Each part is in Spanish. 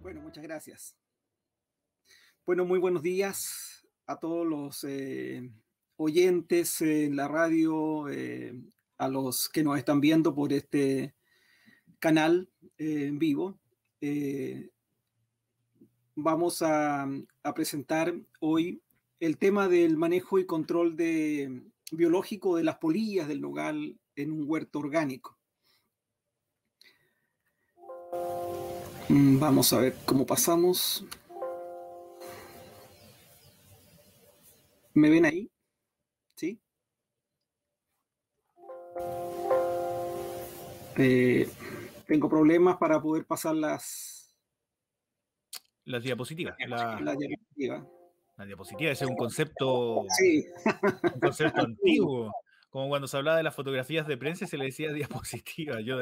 Bueno, muchas gracias. Bueno, muy buenos días a todos los eh, oyentes en la radio eh, a los que nos están viendo por este canal eh, en vivo. Eh, vamos a, a, presentar hoy el tema del manejo y control de, biológico de las polillas del nogal en un huerto orgánico. Mm, vamos a ver cómo pasamos. ¿Me ven ahí? Este, tengo problemas para poder pasar las... Las diapositivas. La, diapositiva. La es un concepto, un concepto antiguo. Como cuando se hablaba de las fotografías de prensa se le decía diapositiva. Yo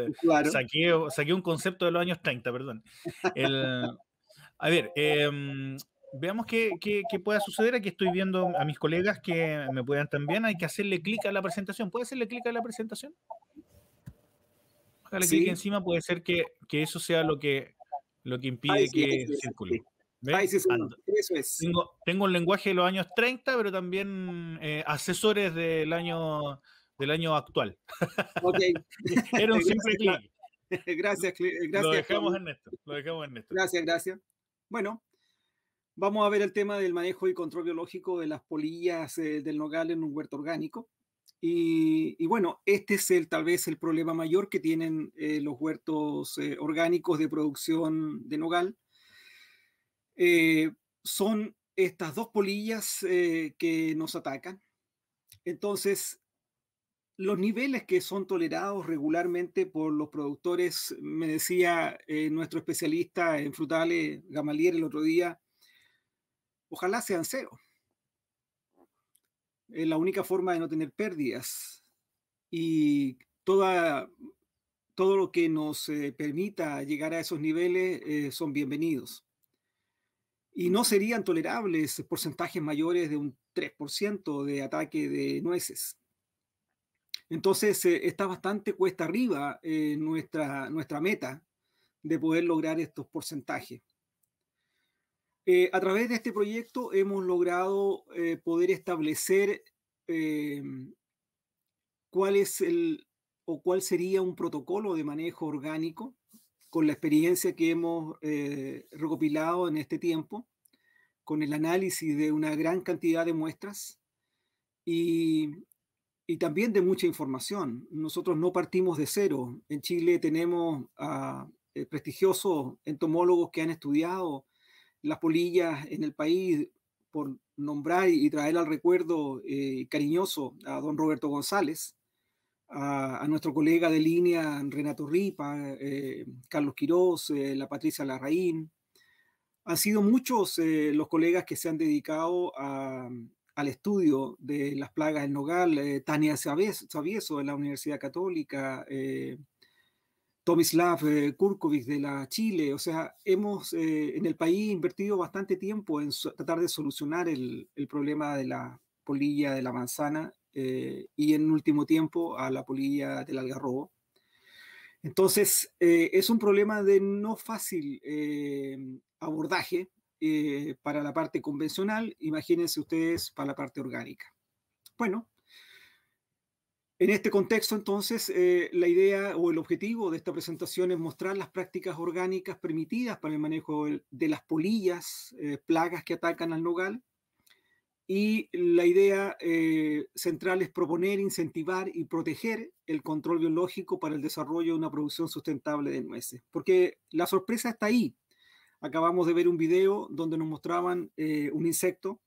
saqué, un concepto de los años 30, perdón. a ver, em, veamos qué, pueda suceder. Aquí estoy viendo a mis colegas que me puedan también. Hay que hacerle clic a la presentación. ¿Puede hacerle clic a la presentación? que sí. encima puede ser que, eso sea lo que, lo que impide que circule. eso es. Tengo, un lenguaje de los años 30, pero también eh, asesores del año, del año actual. Okay. Era un simple Gracias, gracias. Lo dejamos, en esto, Gracias, gracias. Bueno, Vamos a ver el tema del manejo y control biológico de las polillas eh, del nogal en un huerto orgánico. Y, bueno, este es el, tal vez el problema mayor que tienen eh, los huertos eh, orgánicos de producción de nogal. Eh, son estas dos polillas que nos atacan. Entonces, los niveles que son tolerados regularmente por los productores, me decía nuestro especialista en frutales, Gamalier, el otro día, ojalá sean cero es la única forma de no tener pérdidas. Y toda, todo lo que nos eh, permita llegar a esos niveles eh, son bienvenidos. Y no serían tolerables porcentajes mayores de un 3% de ataque de nueces. Entonces eh, está bastante cuesta arriba nuestra, nuestra meta de poder lograr estos porcentajes. Eh, a través de este proyecto hemos logrado eh, poder establecer em, cuál es el o cuál sería un protocolo de manejo orgánico con la experiencia que hemos eh, recopilado en este tiempo, con el análisis de una gran cantidad de muestras y, también de mucha información. Nosotros no partimos de cero. En Chile tenemos a prestigiosos entomólogos que han estudiado las polillas en el país, por nombrar y traer al recuerdo eh, cariñoso a don Roberto González, a, nuestro colega de línea Renato Ripa, eh, Carlos Quirós, eh, la Patricia Larraín. Han sido muchos los colegas que se han dedicado al estudio de las plagas del nogal, Tania Savieso de la Universidad Católica, Tomislav eh, Kurkovic de la Chile, o sea, hemos eh, en el país invertido bastante tiempo en tratar de solucionar el, problema de la polilla de la manzana eh, y en último tiempo a la polilla del algarrobo. Entonces, es un problema de no fácil abordaje para la parte convencional, imagínense ustedes para la parte orgánica. Bueno, en este contexto, entonces, eh, la idea o el objetivo de esta presentación es mostrar las prácticas orgánicas permitidas para el manejo de las polillas, eh, plagas que atacan al nogal. Y la idea eh, central es proponer, incentivar y proteger el control biológico para el desarrollo de una producción sustentable de nueces. Porque la sorpresa está ahí. Acabamos de ver un video donde nos mostraban un insecto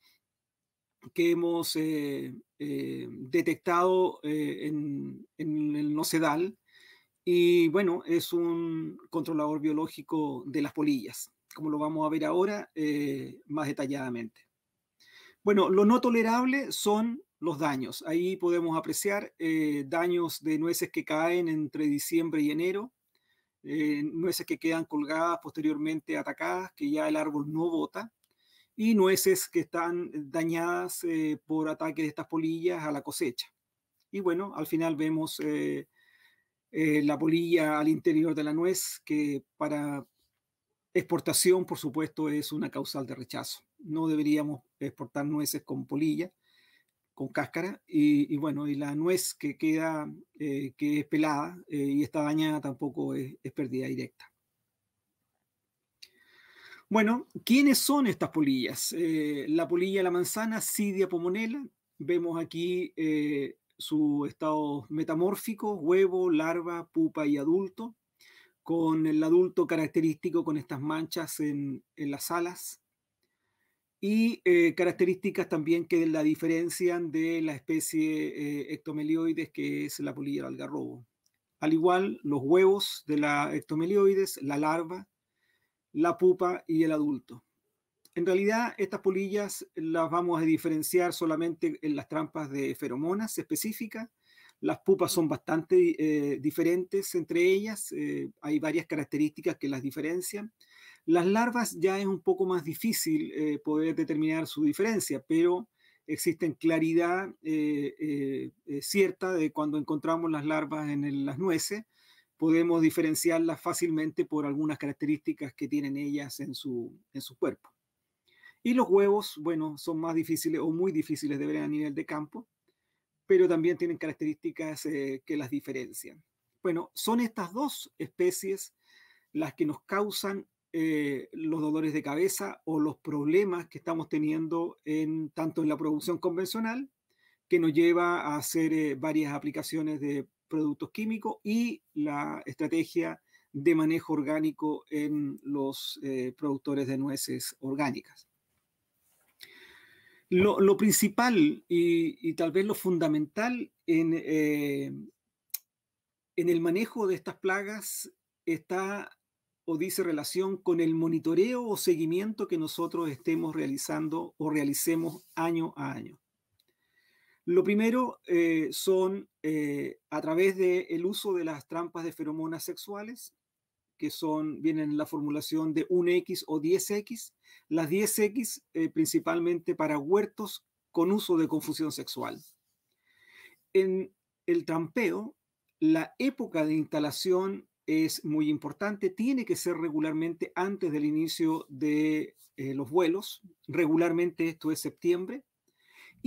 que hemos eh, eh, detectado eh, en, el nocedal y bueno, es un controlador biológico de las polillas, como lo vamos a ver ahora más detalladamente. Bueno, lo no tolerable son los daños. Ahí podemos apreciar daños de nueces que caen entre diciembre y enero, nueces que quedan colgadas posteriormente atacadas, que ya el árbol no bota, y nueces que están dañadas eh, por ataque de estas polillas a la cosecha. Y bueno, al final vemos eh, eh, la polilla al interior de la nuez, que para exportación, por supuesto, es una causal de rechazo. No deberíamos exportar nueces con polilla, con cáscara, y, bueno, y la nuez que queda, que es pelada y está dañada, tampoco es, es pérdida directa. Bueno, ¿quiénes son estas polillas? Eh, la polilla de la manzana, Cidia pomonela. Vemos aquí eh, su estado metamórfico, huevo, larva, pupa y adulto, con el adulto característico con estas manchas en, las alas y eh, características también que la diferencian de la especie ectomelioides que es la polilla del algarrobo. Al igual, los huevos de la ectomelioides, la larva, la pupa y el adulto. En realidad, estas polillas las vamos a diferenciar solamente en las trampas de feromonas específicas. Las pupas son bastante eh, diferentes entre ellas, eh, hay varias características que las diferencian. Las larvas ya es un poco más difícil eh, poder determinar su diferencia, pero existe claridad cierta de cuando encontramos las larvas en las nueces podemos diferenciarlas fácilmente por algunas características que tienen ellas en su, en su cuerpo. Y los huevos, bueno, son más difíciles o muy difíciles de ver a nivel de campo, pero también tienen características eh, que las diferencian. Bueno, son estas dos especies las que nos causan eh, los dolores de cabeza o los problemas que estamos teniendo en, tanto en la producción convencional, que nos lleva a hacer eh, varias aplicaciones de productos químicos y la estrategia de manejo orgánico en los eh, productores de nueces orgánicas. Lo, principal y, tal vez lo fundamental en, eh, en el manejo de estas plagas está o dice relación con el monitoreo o seguimiento que nosotros estemos realizando o realicemos año a año. Lo primero eh, son eh, a través del uso de las trampas de feromonas sexuales, que son, vienen en la formulación de 1X o 10X, las 10X eh, principalmente para huertos con uso de confusión sexual. En el trampeo, la época de instalación es muy importante, tiene que ser regularmente antes del inicio de los vuelos, regularmente esto es septiembre,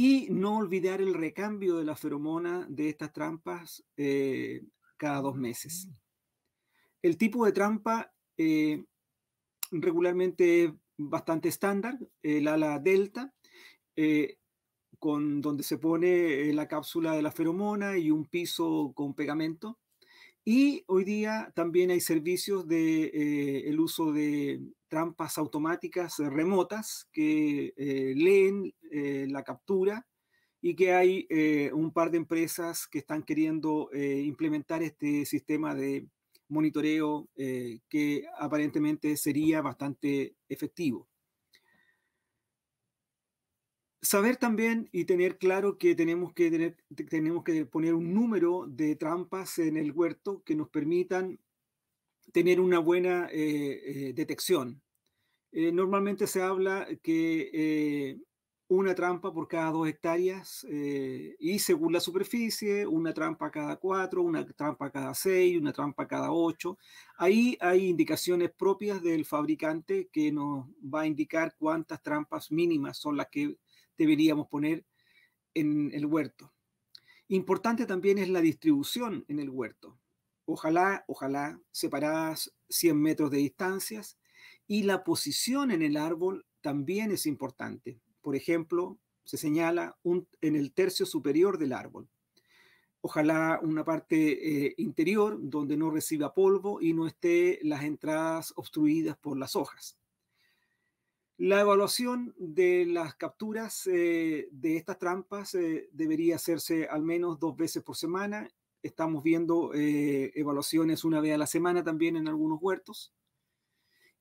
y no olvidar el recambio de la feromona de estas trampas eh, cada dos meses. Mm. El tipo de trampa eh, regularmente es bastante estándar, el ala delta, eh, con, donde se pone la cápsula de la feromona y un piso con pegamento. Y hoy día también hay servicios de eh, el uso de trampas automáticas remotas que eh, leen eh, la captura y que hay un par de empresas que están queriendo implementar este sistema de monitoreo que aparentemente sería bastante efectivo. Saber también y tener claro que tenemos que, tenemos que poner un número de trampas en el huerto que nos permitan tener una buena eh, eh, detección. Eh, normalmente se habla que una trampa por cada dos hectáreas y según la superficie, una trampa cada cuatro, una trampa cada seis, una trampa cada ocho. Ahí hay indicaciones propias del fabricante que nos va a indicar cuántas trampas mínimas son las que deberíamos poner en el huerto. Importante también es la distribución en el huerto. Ojalá, ojalá, separadas 100 metros de distancias. Y la posición en el árbol también es importante. Por ejemplo, se señala en el tercio superior del árbol. Ojalá una parte eh, interior donde no reciba polvo y no esté las entradas obstruidas por las hojas. La evaluación de las capturas eh, de estas trampas eh, debería hacerse al menos dos veces por semana. Estamos viendo eh, evaluaciones una vez a la semana también en algunos huertos.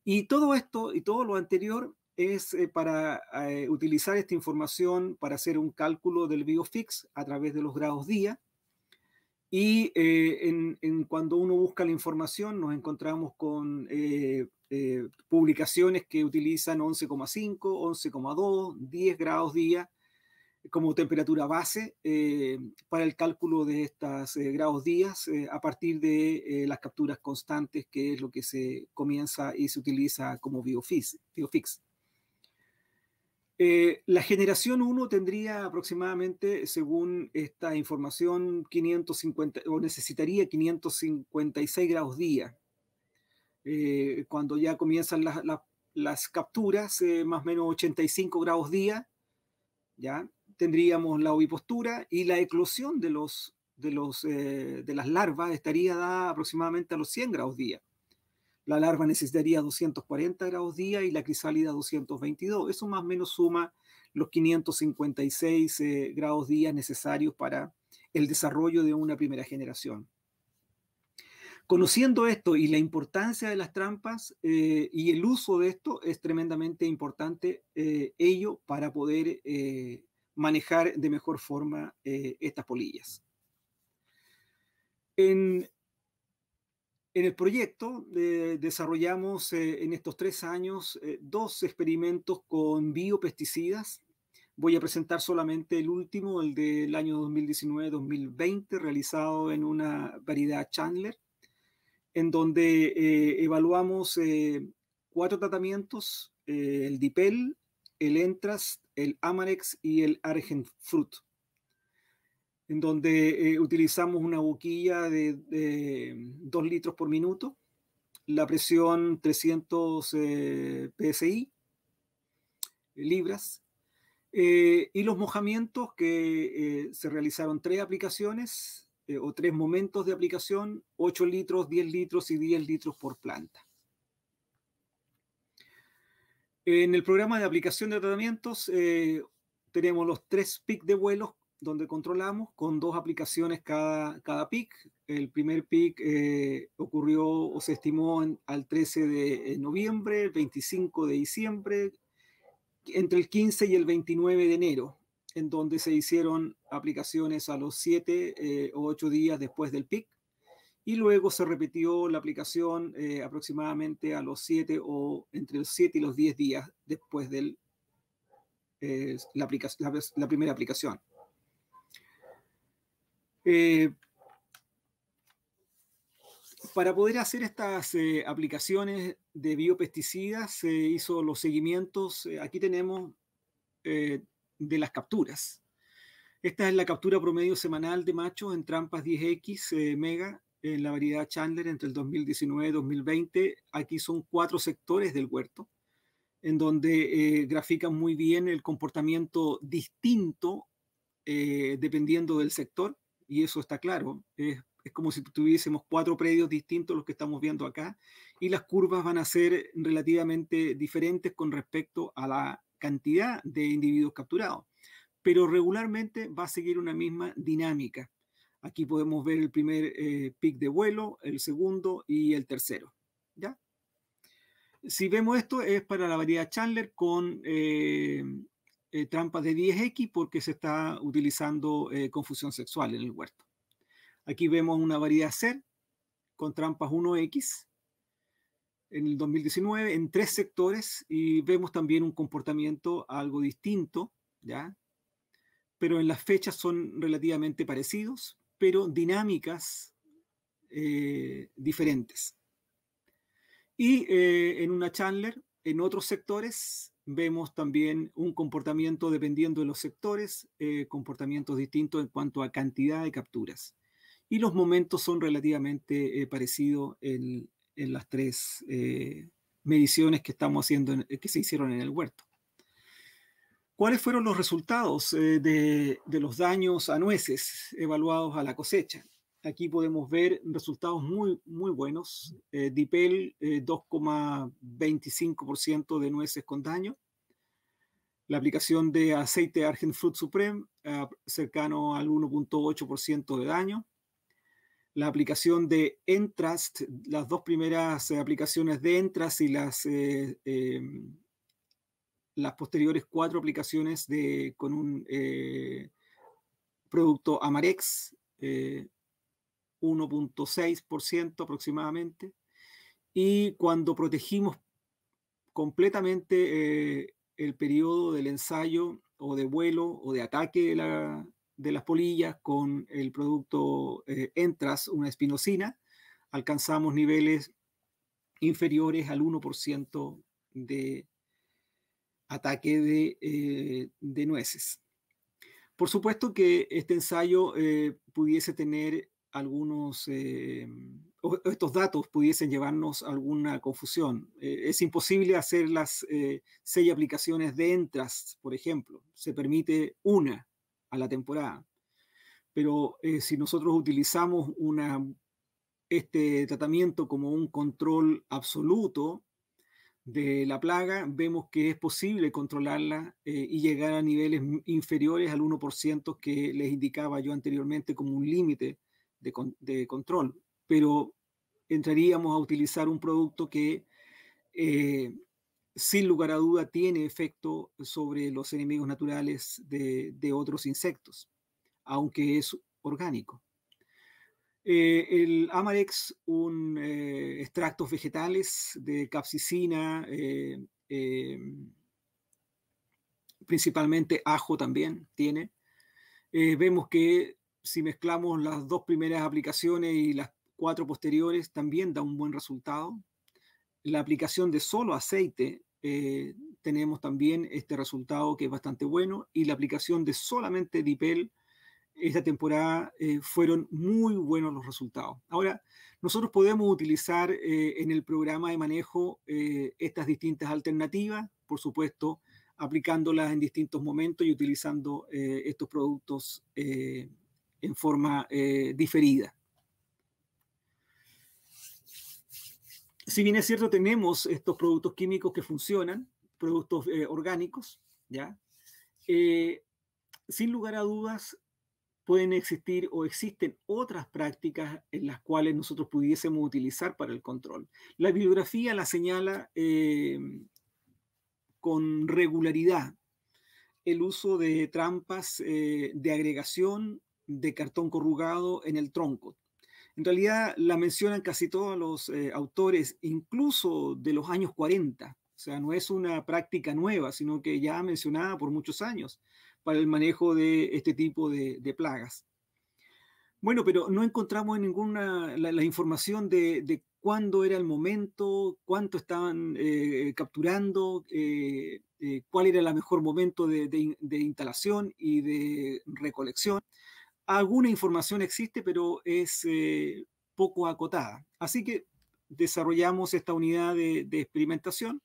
Y todo esto y todo lo anterior es para utilizar esta información para hacer un cálculo del biofix a través de los grados día. Y en, cuando uno busca la información nos encontramos con eh, publicaciones que utilizan 11,5, 11,2, 10 grados día como temperatura base eh, para el cálculo de estos eh, grados días a partir de las capturas constantes, que es lo que se comienza y se utiliza como biofix. la generación 1 tendría aproximadamente, según esta información, 550 o necesitaría 556 grados día eh, cuando ya comienzan las capturas, eh, más o menos 85 grados día, ¿ya? tendríamos la ovipostura y la eclosión de, los, de, eh, de las larvas estaría dada aproximadamente a los 100 grados día. La larva necesitaría 240 grados día y la crisálida 222. Eso más o menos suma los 556 grados días necesarios para el desarrollo de una primera generación. Conociendo esto y la importancia de las trampas eh, y el uso de esto es tremendamente importante eh, ello para poder eh, manejar de mejor forma estas polillas. En, en el proyecto desarrollamos en estos tres años dos experimentos con biopesticidas Voy a presentar solamente el último, el del año 2019-2020, realizado en una variedad Chandler en donde eh, evaluamos eh, cuatro tratamientos, eh, el Dipel, el Entras, el Amarex y el Argenfrut, en donde utilizamos una boquilla de, de 2 mm, litros por minuto, la presión 300 psi, libras, y los mojamientos que se realizaron tres aplicaciones eh, o tres momentos de aplicación, 8 litros, 10 litros y 10 litros por planta. En el programa de aplicación de tratamientos eh, tenemos los tres PIC de vuelos donde controlamos con dos aplicaciones cada, cada PIC. El primer PIC eh, ocurrió o se estimó al 13 de noviembre, el 25 de diciembre, entre el 15 y el 29 de enero en donde se hicieron aplicaciones a los siete eh, o ocho días después del PIC y luego se repitió la aplicación eh, aproximadamente a los siete o entre los siete y los diez días después de eh, la, primera aplicación. para poder hacer estas aplicaciones de biopesticidas se hizo los seguimientos. aquí tenemos de las capturas. Esta es la captura promedio semanal de machos en trampas 10X eh, mega en la variedad Chandler entre el 2019 y 2020. Aquí son cuatro sectores del huerto, en donde eh, grafican muy bien el comportamiento distinto eh, dependiendo del sector, y eso está claro. es, como si tuviésemos cuatro predios distintos los que estamos viendo acá, y las curvas van a ser relativamente diferentes con respecto a la cantidad de individuos capturados, pero regularmente va a seguir una misma dinámica. Aquí podemos ver el primer eh, pic de vuelo, el segundo y el tercero. ¿ya? Si vemos esto es para la variedad Chandler con eh, eh, trampas de 10X porque se está utilizando confusión sexual en el huerto. Aquí vemos una variedad Ser con trampas 1X en el 2019 en tres sectores y vemos también un comportamiento algo distinto, ¿ya? Pero en las fechas son relativamente parecidos, pero dinámicas eh, diferentes. Y eh, en una Chandler, en otros sectores, vemos también un comportamiento, dependiendo de los sectores, eh, comportamientos distintos en cuanto a cantidad de capturas. Y los momentos son relativamente parecidos en, en las tres eh, mediciones que estamos haciendo, que se hicieron en el huerto. ¿Cuáles fueron los resultados eh, de, los daños a nueces evaluados a la cosecha? Aquí podemos ver resultados muy, muy buenos. Eh, Dipel, 2,25% de nueces con daño. La aplicación de aceite Argent Fruit Supreme, ah, cercano al 1,8% de daño la aplicación de Entrust, las dos primeras eh, aplicaciones de Entrust y las, eh, eh, las posteriores cuatro aplicaciones de, con un producto Amarex, 1.6% aproximadamente. Y cuando protegimos completamente el periodo del ensayo o de vuelo o de ataque de la, de las polillas con el producto eh, Entras, una espinosina, alcanzamos niveles inferiores al 1% de ataque de, eh, de, nueces. Por supuesto que este ensayo eh, pudiese tener algunos, estos datos pudiesen llevarnos a alguna confusión. es imposible hacer las seis aplicaciones de entras, por ejemplo. Se permite una a la temporada. Pero eh, si nosotros utilizamos una, este tratamiento como un control absoluto de la plaga, vemos que es posible controlarla eh, y llegar a niveles inferiores al 1% que les indicaba yo anteriormente como un límite de, control. Pero entraríamos a utilizar un producto que eh, sin lugar a duda tiene efecto sobre los enemigos naturales de, otros insectos, aunque es orgánico. Eh, el Amarex, un extracto eh, extractos vegetales de capsicina, eh, principalmente ajo también tiene. vemos que si mezclamos las dos primeras aplicaciones y las cuatro posteriores, también da un buen resultado. La aplicación de solo aceite eh, tenemos también este resultado que es bastante bueno y la aplicación de solamente DIPEL esta temporada eh, fueron muy buenos los resultados. Ahora, nosotros podemos utilizar eh, en el programa de manejo estas distintas alternativas, por supuesto, aplicándolas en distintos momentos y utilizando estos productos en forma diferida. si bien es cierto, tenemos estos productos químicos que funcionan, productos eh, orgánicos, ¿ya? Eh, sin lugar a dudas, pueden existir o existen otras prácticas en las cuales nosotros pudiésemos utilizar para el control. La bibliografía la señala eh, con regularidad el uso de trampas de agregación de cartón corrugado en el tronco, en realidad la mencionan casi todos los eh, autores, incluso de los años 40. O sea, no es una práctica nueva, sino que ya mencionada por muchos años para el manejo de este tipo de, plagas. Bueno, pero no encontramos ninguna la, información de, cuándo era el momento, cuánto estaban eh, capturando, eh, cuál era el mejor momento de instalación y de recolección alguna información existe, pero es eh, poco acotada. Así que desarrollamos esta unidad de, experimentación,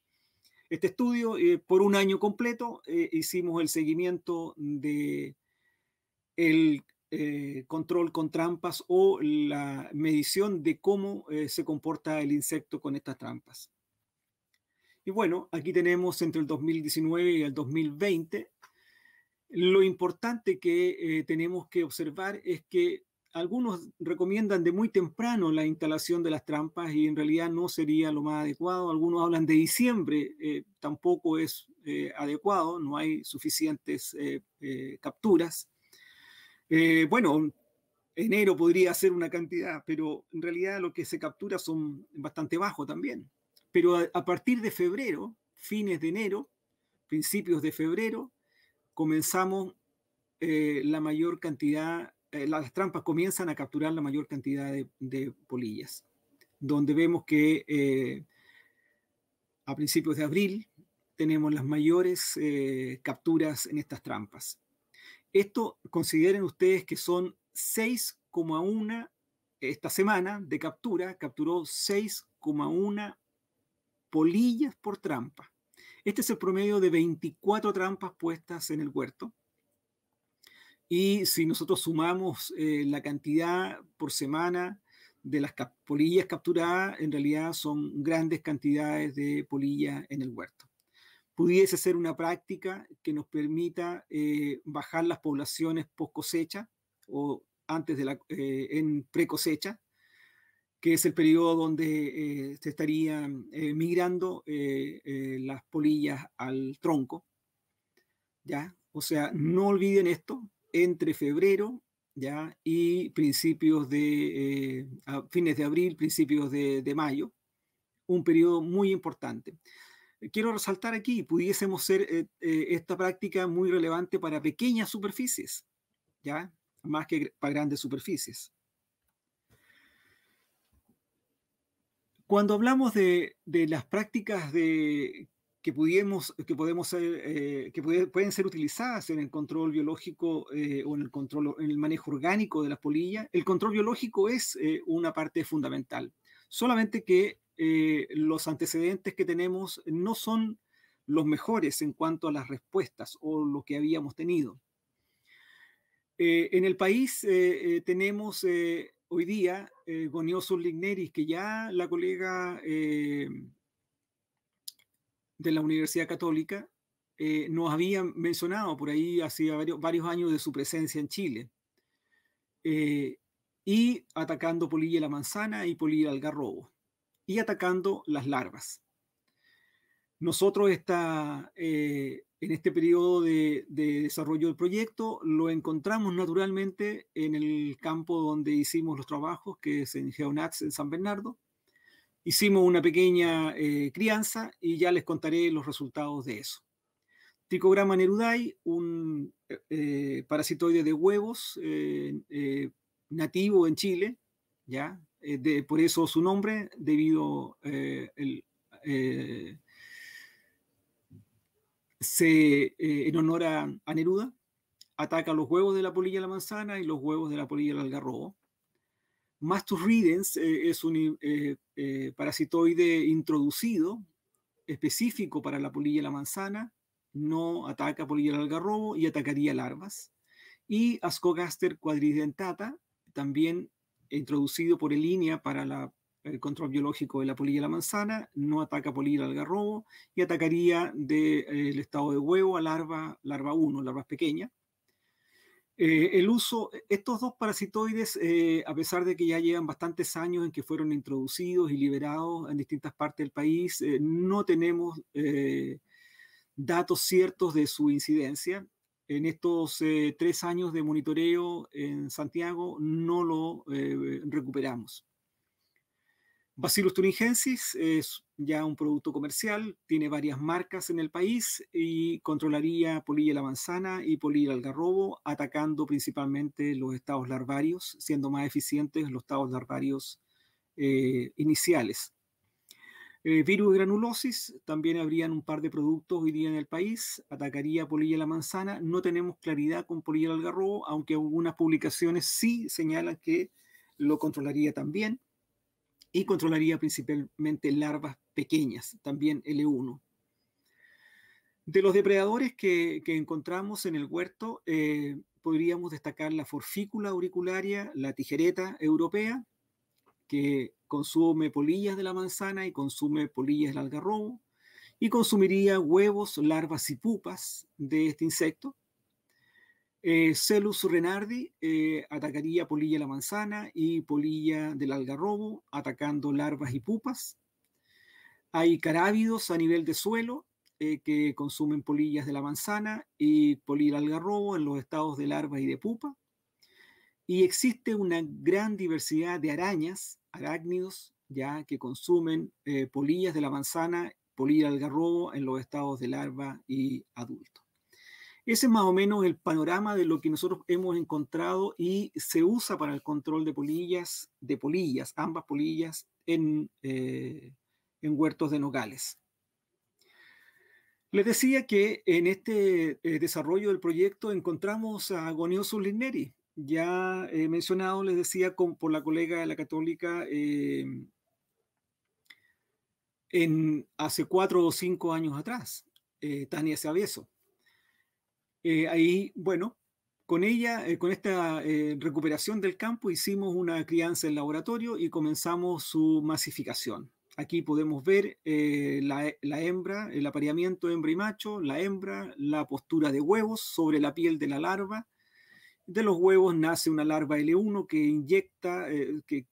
este estudio, eh, por un año completo eh, hicimos el seguimiento de el control con trampas o la medición de cómo se comporta el insecto con estas trampas. Y bueno, aquí tenemos entre el 2019 y el 2020 lo importante que eh, tenemos que observar es que algunos recomiendan de muy temprano la instalación de las trampas y en realidad no sería lo más adecuado. Algunos hablan de diciembre, eh, tampoco es eh, adecuado, no hay suficientes capturas. bueno, enero podría ser una cantidad, pero en realidad lo que se captura son bastante bajos también. Pero a partir de febrero, fines de enero, principios de febrero, comenzamos eh, la mayor cantidad, eh, las trampas comienzan a capturar la mayor cantidad de, polillas, donde vemos que eh, a principios de abril tenemos las mayores capturas en estas trampas. Esto consideren ustedes que son 6,1 esta semana de captura, capturó 6,1 polillas por trampa. Este es el promedio de 24 trampas puestas en el huerto. Y si nosotros sumamos eh, la cantidad por semana de las polillas capturadas, en realidad son grandes cantidades de polillas en el huerto. Pudiese ser una práctica que nos permita eh, bajar las poblaciones post cosecha o antes de la, eh, en pre cosecha, que es el periodo donde eh, se estarían eh, migrando eh, las polillas al tronco. ¿ya? O sea, no olviden esto, entre febrero ¿ya? y principios de, fines de abril, principios de, mayo, un periodo muy importante. Quiero resaltar aquí, pudiésemos ser esta práctica muy relevante para pequeñas superficies, ¿ya? más que para grandes superficies. Cuando hablamos de, las prácticas que, podemos eh, que pueden ser utilizadas en el control biológico eh, o en el, control, en el manejo orgánico de las polillas, el control biológico es eh, una parte fundamental. Solamente que los antecedentes que tenemos no son los mejores en cuanto a las respuestas o lo que habíamos tenido. en el país tenemos hoy día eh, Ligneris, que ya la colega eh, de la Universidad Católica eh, nos había mencionado por ahí hace varios, años de su presencia en Chile. Eh, y atacando polilla la manzana y polilla algarrobo. Y atacando las larvas. Nosotros esta, en este periodo de, desarrollo del proyecto, lo encontramos naturalmente en el campo donde hicimos los trabajos, que es en Geonax, en San Bernardo. Hicimos una pequeña eh, crianza y ya les contaré los resultados de eso. Tricograma Nerudai, un eh, parasitoide de huevos eh, nativo en Chile, ¿ya? De, por eso su nombre, debido el, se, eh, en honor a, Neruda, ataca los huevos de la polilla de la manzana y los huevos de la polilla del algarrobo. Mastus ridens eh, es un eh, parasitoide introducido específico para la polilla de la manzana, no ataca polilla del algarrobo y atacaría larvas. Y Ascogaster quadridentata, también introducido por el línea para la el control biológico de la polilla de la manzana, no ataca polilla al garrobo y atacaría del eh, el estado de huevo a larva, larva 1, larvas pequeña eh, el uso, estos dos parasitoides, eh, a pesar de que ya llevan bastantes años en que fueron introducidos y liberados en distintas partes del país, no tenemos datos ciertos de su incidencia. En estos tres años de monitoreo en Santiago no lo recuperamos. Bacillus thuringiensis es ya un producto comercial, tiene varias marcas en el país y controlaría Polilla la manzana y Polilla algarrobo, atacando principalmente los estados larvarios, siendo más eficientes los estados larvarios eh, iniciales. Eh, virus granulosis, también habrían un par de productos hoy día en el país, atacaría polilla la manzana, no tenemos claridad con polilla algarrobo, aunque algunas publicaciones sí señalan que lo controlaría también y controlaría principalmente larvas pequeñas, también L1. De los depredadores que, encontramos en el huerto, eh, podríamos destacar la forfícula auricularia, la tijereta europea, que consume polillas de la manzana y consume polillas del algarrobo, y consumiría huevos, larvas y pupas de este insecto. Eh, Celus Renardi eh, atacaría Polilla de la manzana y Polilla del algarrobo, atacando larvas y pupas. Hay carábidos a nivel de suelo eh, que consumen polillas de la manzana y polilla algarrobo en los estados de larva y de pupa. Y existe una gran diversidad de arañas, arácnidos, ya que consumen polillas de la manzana, polilla algarrobo en los estados de larva y adulto. Ese es más o menos el panorama de lo que nosotros hemos encontrado y se usa para el control de polillas, de polillas, ambas polillas en, eh, en huertos de nogales. Les decía que en este eh, desarrollo del proyecto encontramos a Goniosus ya mencionado, les decía, con, por la colega de la católica eh, en, hace cuatro o cinco años atrás, Tania Savieso eh, ahí, bueno, con ella, eh, con esta eh, recuperación del campo, hicimos una crianza en laboratorio y comenzamos su masificación. Aquí podemos ver la, la, hembra, el apareamiento hembra y macho, la hembra, la postura de huevos sobre la piel de la larva. De los huevos nace una larva L1 que inyecta que,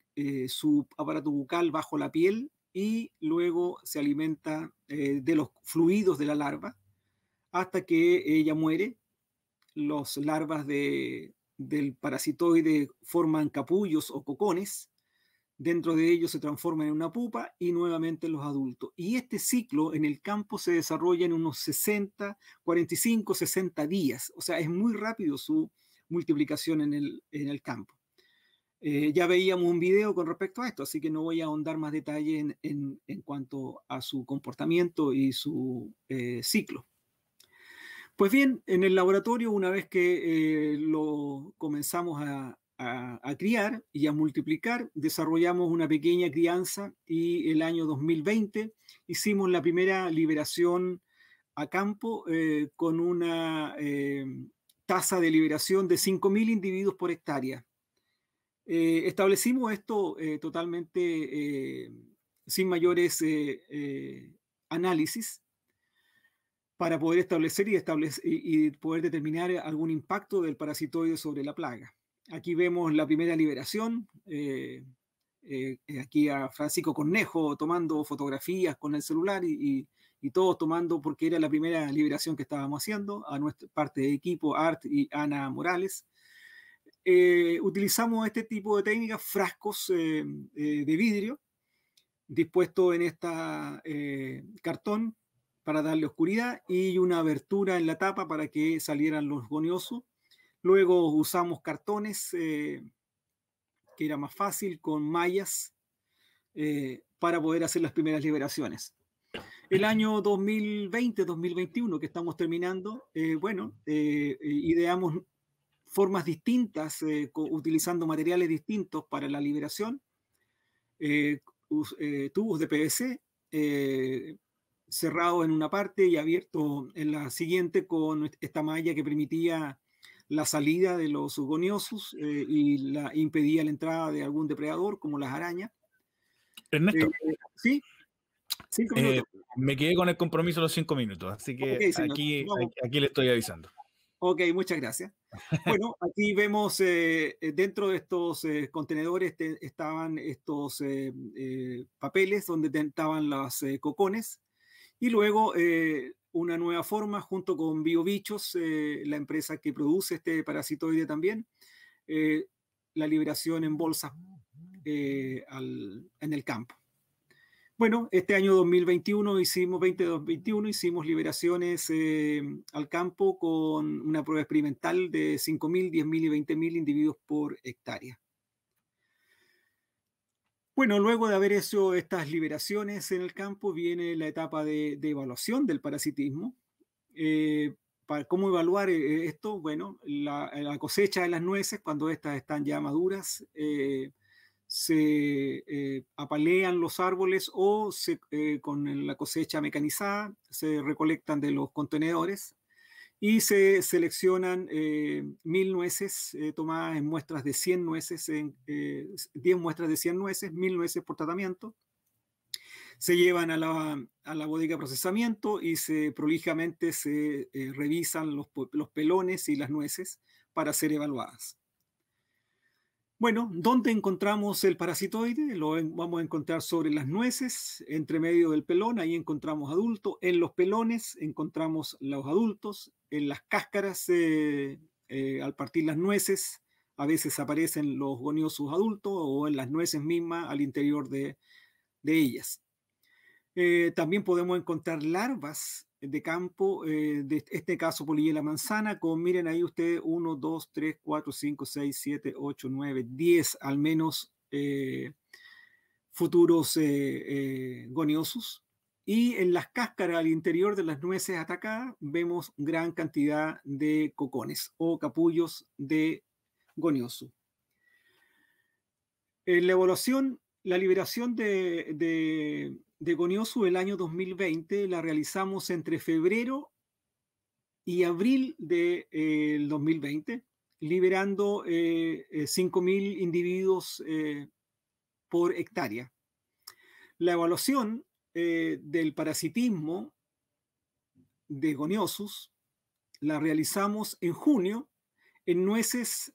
su aparato bucal bajo la piel y luego se alimenta de los fluidos de la larva hasta que ella muere los larvas del parasitoide forman capullos o cocones, dentro de ellos se transforman en una pupa y nuevamente en los adultos. Y este ciclo en el campo se desarrolla en unos 60, 45, 60 días, o sea, es muy rápido su multiplicación en el, campo. Eh, ya veíamos un video con respecto a esto, así que no voy a ahondar más detalle en, cuanto a su comportamiento y su eh, ciclo. Pues bien, en el laboratorio, una vez que eh, lo comenzamos a, criar y a multiplicar, desarrollamos una pequeña crianza y el año 2020 hicimos la primera liberación a campo eh, con una eh, tasa de liberación de 5.000 individuos por hectárea. establecimos esto totalmente sin mayores análisis para poder establecer y, establecer y poder determinar algún impacto del parasitoide sobre la plaga. Aquí vemos la primera liberación, eh, eh, eh, aquí a Francisco Cornejo tomando fotografías con el celular y, y, todos tomando, porque era la primera liberación que estábamos haciendo, a nuestra parte de equipo, Art y Ana Morales. utilizamos este tipo de técnicas, frascos de vidrio, dispuestos en este cartón para darle oscuridad y una abertura en la tapa para que salieran los goniosos. Luego usamos cartones, eh, que era más fácil, con mallas eh, para poder hacer las primeras liberaciones. El año 2020-2021 que estamos terminando, eh, bueno, ideamos formas distintas, utilizando materiales distintos para la liberación, tubos de PVC, cerrado en una parte y abierto en la siguiente con esta malla que permitía la salida de los ugoniosus eh, y la, impedía la entrada de algún depredador como las arañas. Ernesto. Eh, sí. Eh, me quedé con el compromiso de los cinco minutos, así que aquí, aquí, le estoy avisando. Ok, muchas gracias. Bueno, aquí vemos dentro de estos contenedores estaban estos papeles donde estaban las cocones y luego eh, una nueva forma junto con Biobichos, eh, la empresa que produce este parasitoide también, eh, la liberación en bolsa en el campo. Bueno, este año 2021 hicimos, 2021 hicimos liberaciones al campo con una prueba experimental de 5.000, 10.000 y 20.000 individuos por hectárea. Bueno, luego de haber hecho estas liberaciones en el campo, viene la etapa de, evaluación del parasitismo. Eh, para ¿Cómo evaluar eh, esto? Bueno, la, cosecha de las nueces, cuando estas están ya maduras, eh, se apalean los árboles o se, con la cosecha mecanizada se recolectan de los contenedores y se seleccionan eh, mil nueces eh, tomadas en muestras de 100 nueces, en, 10 eh, muestras de 100 nueces, mil nueces por tratamiento. Se llevan a la, bodega de procesamiento y se prolijamente se revisan los pelones y las nueces para ser evaluadas. Bueno, ¿dónde encontramos el parasitoide? Lo vamos a encontrar sobre las nueces, entre medio del pelón, ahí encontramos adultos, en los pelones encontramos los adultos, en las cáscaras, eh, eh, al partir las nueces, a veces aparecen los goniosos adultos o en las nueces mismas al interior de, ellas. Eh, también podemos encontrar larvas de campo eh, de este caso Polilla Manzana con, miren ahí ustedes, 1, 2, 3, 4, 5, 6, 7, 8, 9, 10 al menos eh, futuros eh, eh goniosos. Y en las cáscaras al interior de las nueces atacadas vemos gran cantidad de cocones o capullos de gonioso. En la evaluación la liberación de, de, de del año 2020 la realizamos entre febrero y abril del de, 2020, eh, liberando 5.000 eh, eh, individuos por hectárea. La evaluación del parasitismo de Goniosus la realizamos en junio en nueces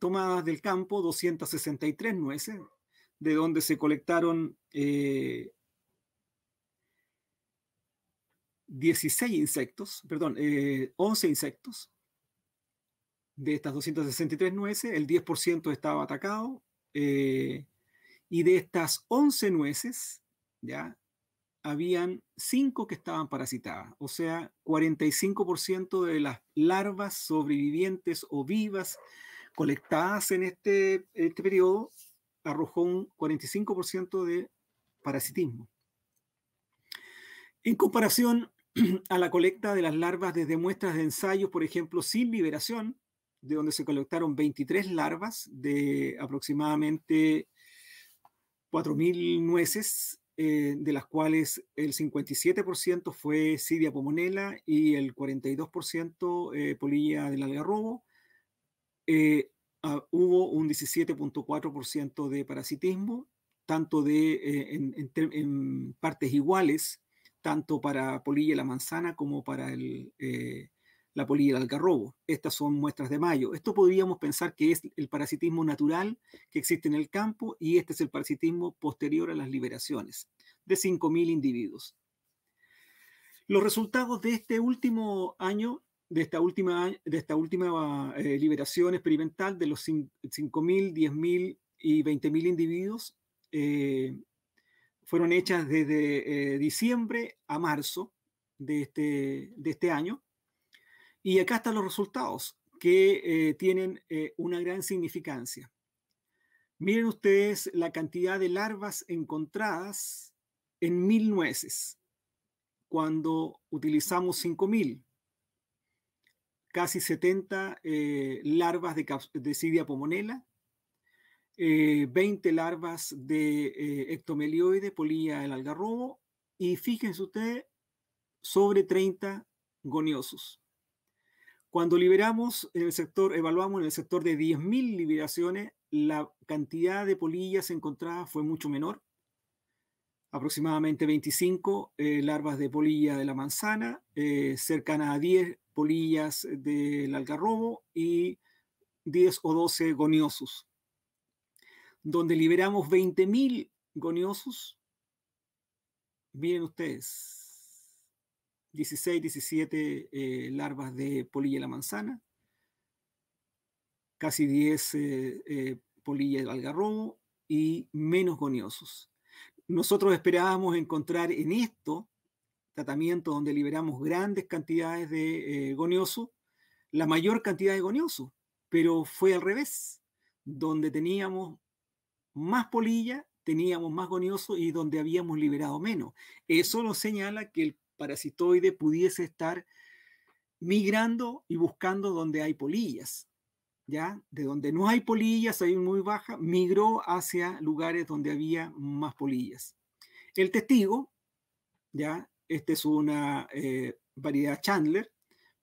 tomadas del campo, 263 nueces, de donde se colectaron 16 eh, insectos, perdón, 11 eh, insectos. De estas 263 nueces, el 10% estaba atacado. Eh, y de estas 11 nueces, ya, habían 5 que estaban parasitadas. O sea, 45% de las larvas sobrevivientes o vivas colectadas en este, este periodo arrojó un 45% de parasitismo. En comparación a la colecta de las larvas desde muestras de ensayos, por ejemplo, sin liberación, de donde se colectaron 23 larvas de aproximadamente 4.000 nueces, eh, de las cuales el 57% fue sidia pomonela y el 42% eh, polilla del algarrobo. Eh, Ah, hubo un 17.4% de parasitismo, tanto de, eh, en, partes iguales, tanto para polilla la manzana como para el, eh, la polilla del algarrobo. Estas son muestras de mayo. Esto podríamos pensar que es el parasitismo natural que existe en el campo y este es el parasitismo posterior a las liberaciones de 5.000 individuos. Los resultados de este último año de esta última, de esta última eh, liberación experimental de los 5.000, 10.000 y 20.000 individuos, eh, fueron hechas desde eh, diciembre a marzo de este, de este año. Y acá están los resultados que tienen una gran significancia. Miren ustedes la cantidad de larvas encontradas en mil nueces cuando utilizamos 5000 casi 70 eh, larvas de, de pomonela, 20 eh, larvas de eh, ectomelioide, polilla del algarrobo, y fíjense ustedes, sobre 30 goniosos. Cuando liberamos en el sector, evaluamos en el sector de 10.000 liberaciones, la cantidad de polillas encontradas fue mucho menor, aproximadamente 25 eh, larvas de polilla de la manzana, eh, cercana a 10 polillas del algarrobo y 10 o 12 goniosos. donde liberamos 20.000 goniosos, Miren ustedes, 16, 17 eh, larvas de polilla de la manzana, casi 10 polillas del algarrobo y menos goniosos. Nosotros esperábamos encontrar en esto tratamiento donde liberamos grandes cantidades de eh, la mayor cantidad de gonioso, pero fue al revés, donde teníamos más polilla, teníamos más gonioso y donde habíamos liberado menos. Eso nos señala que el parasitoide pudiese estar migrando y buscando donde hay polillas. ¿ya? De donde no hay polillas, hay muy baja, migró hacia lugares donde había más polillas. El testigo, ¿ya? Esta es una eh, variedad Chandler.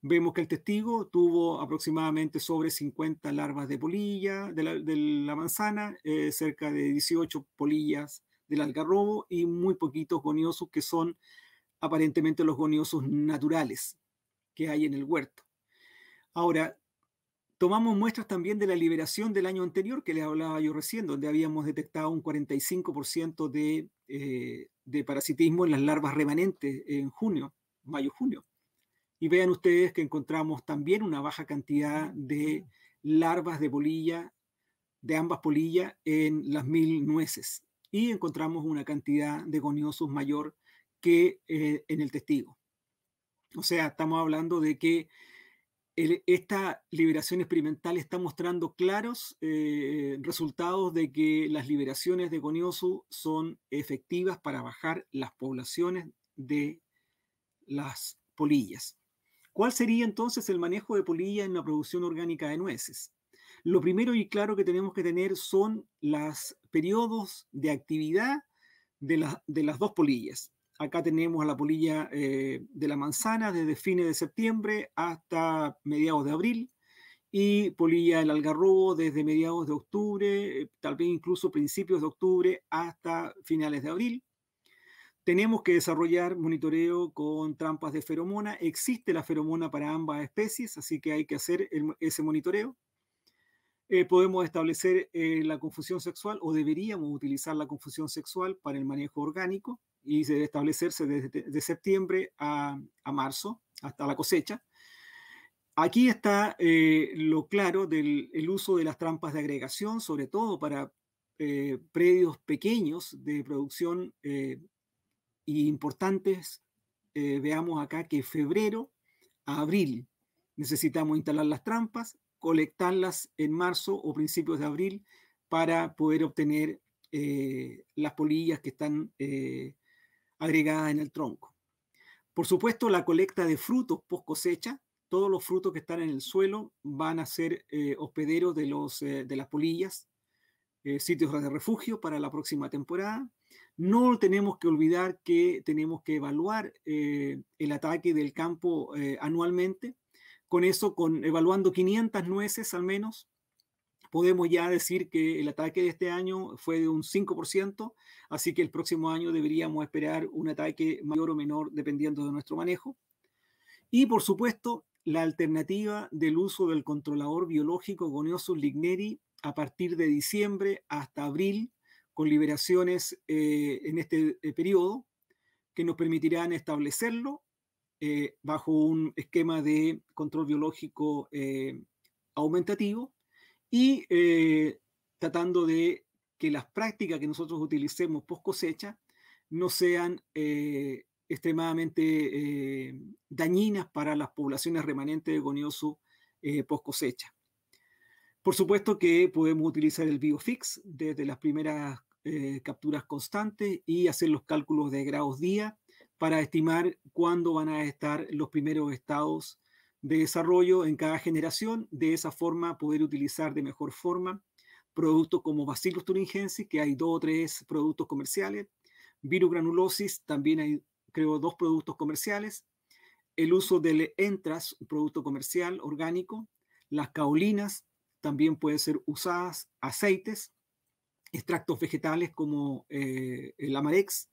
Vemos que el testigo tuvo aproximadamente sobre 50 larvas de polilla de la, manzana, eh, cerca de 18 polillas del algarrobo y muy poquitos goniosos que son aparentemente los goniosos naturales que hay en el huerto. Ahora, Tomamos muestras también de la liberación del año anterior, que les hablaba yo recién, donde habíamos detectado un 45% de, eh, de parasitismo en las larvas remanentes en junio, mayo-junio. Y vean ustedes que encontramos también una baja cantidad de larvas de polilla, de ambas polillas, en las mil nueces. Y encontramos una cantidad de goniosos mayor que eh, en el testigo. O sea, estamos hablando de que esta liberación experimental está mostrando claros eh, resultados de que las liberaciones de Conioso son efectivas para bajar las poblaciones de las polillas. ¿Cuál sería entonces el manejo de polilla en la producción orgánica de nueces? Lo primero y claro que tenemos que tener son los periodos de actividad de, de las dos polillas. Acá tenemos a la polilla eh, de la manzana desde fines de septiembre hasta mediados de abril y polilla del algarrobo desde mediados de octubre, eh, tal vez incluso principios de octubre hasta finales de abril. Tenemos que desarrollar monitoreo con trampas de feromona. Existe la feromona para ambas especies, así que hay que hacer ese monitoreo. Eh, podemos establecer la confusión sexual o deberíamos utilizar la confusión sexual para el manejo orgánico y debe establecerse desde septiembre a, marzo, hasta la cosecha. Aquí está eh, lo claro del uso de las trampas de agregación, sobre todo para eh, predios pequeños de producción eh, importantes. Eh, veamos acá que febrero a abril necesitamos instalar las trampas, colectarlas en marzo o principios de abril para poder obtener las polillas que están agregada en el tronco. Por supuesto, la colecta de frutos post cosecha, todos los frutos que están en el suelo van a ser eh, hospederos de, los, eh, de las polillas, eh, sitios de refugio para la próxima temporada. No tenemos que olvidar que tenemos que evaluar el ataque del campo anualmente, con eso, con, evaluando 500 nueces al menos podemos ya decir que el ataque de este año fue de un 5%, así que el próximo año deberíamos esperar un ataque mayor o menor dependiendo de nuestro manejo. Y por supuesto, la alternativa del uso del controlador biológico Goniosus ligneri a partir de diciembre hasta abril, con liberaciones eh, en este eh, periodo, que nos permitirán establecerlo eh, bajo un esquema de control biológico aumentativo y eh, tratando de que las prácticas que nosotros utilicemos post cosecha no sean eh, extremadamente eh, dañinas para las poblaciones remanentes de gonioso post cosecha. Por supuesto que podemos utilizar el biofix desde las primeras capturas constantes y hacer los cálculos de grados día para estimar cuándo van a estar los primeros estados de desarrollo en cada generación, de esa forma poder utilizar de mejor forma productos como Bacillus thuringiensis, que hay dos o tres productos comerciales, virus granulosis, también hay creo dos productos comerciales, el uso del entras, un producto comercial orgánico, las caolinas, también pueden ser usadas, aceites, extractos vegetales como eh, el amarex,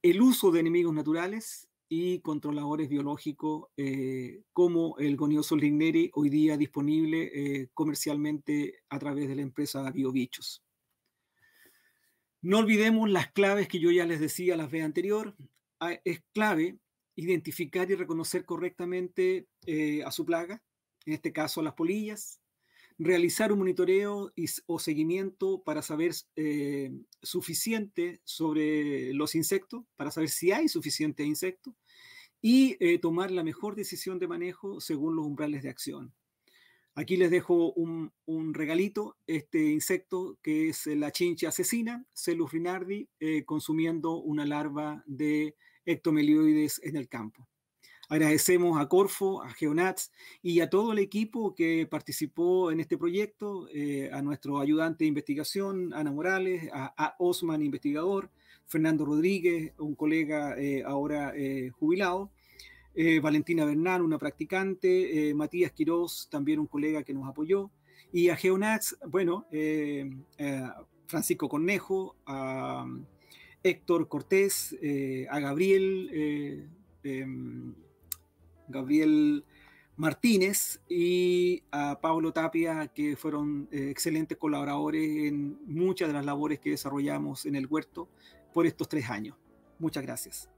el uso de enemigos naturales, y controladores biológicos eh, como el gonioso ligneri, hoy día disponible eh, comercialmente a través de la empresa Biobichos. No olvidemos las claves que yo ya les decía la vez anterior. Ah, es clave identificar y reconocer correctamente eh, a su plaga, en este caso las polillas, realizar un monitoreo o seguimiento para saber eh, suficiente sobre los insectos, para saber si hay suficiente insecto y eh, tomar la mejor decisión de manejo según los umbrales de acción. Aquí les dejo un, regalito, este insecto que es la chincha asesina, Celus rinardi, eh, consumiendo una larva de ectomelioides en el campo. Agradecemos a Corfo, a Geonats y a todo el equipo que participó en este proyecto, eh, a nuestro ayudante de investigación, Ana Morales, a, Osman, investigador, Fernando Rodríguez, un colega eh, ahora eh, jubilado, Valentina Bernal, una practicante, Matías Quiroz, también un colega que nos apoyó, y a Geonats, bueno, Francisco Cornejo, a mm, Héctor Cortés, a Gabriel. Em, Gabriel Martínez y a Pablo Tapia, que fueron eh, excelentes colaboradores en muchas de las labores que desarrollamos en el huerto por estos tres años. Muchas gracias.